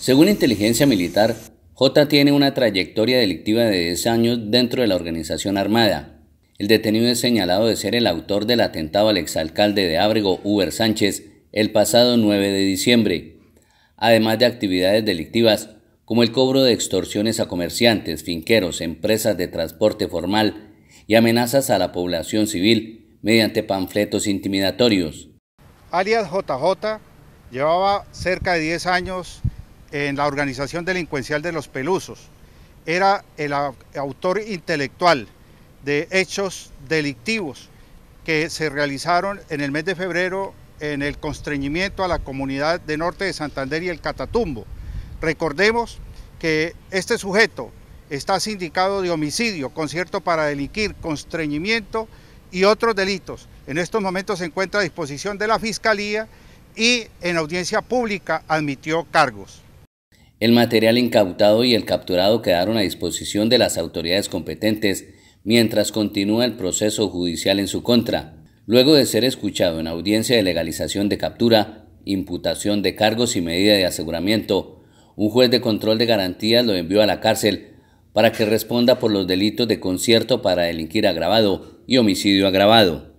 Según inteligencia militar, J tiene una trayectoria delictiva de 10 años dentro de la organización armada. El detenido es señalado de ser el autor del atentado al exalcalde de Ábrego, Uber Sánchez, el pasado 9 de diciembre, además de actividades delictivas como el cobro de extorsiones a comerciantes, finqueros, empresas de transporte formal y amenazas a la población civil mediante panfletos intimidatorios. Alias JJ llevaba cerca de 10 años en la organización delincuencial de los Pelusos. Era el autor intelectual de hechos delictivos que se realizaron en el mes de febrero en el constreñimiento a la comunidad de Norte de Santander y el Catatumbo. Recordemos que este sujeto está sindicado de homicidio, concierto para delinquir, constreñimiento y otros delitos. En estos momentos se encuentra a disposición de la Fiscalía y en audiencia pública admitió cargos. El material incautado y el capturado quedaron a disposición de las autoridades competentes mientras continúa el proceso judicial en su contra, luego de ser escuchado en audiencia de legalización de captura, imputación de cargos y medida de aseguramiento. Un juez de control de garantías lo envió a la cárcel para que responda por los delitos de concierto para delinquir agravado y homicidio agravado.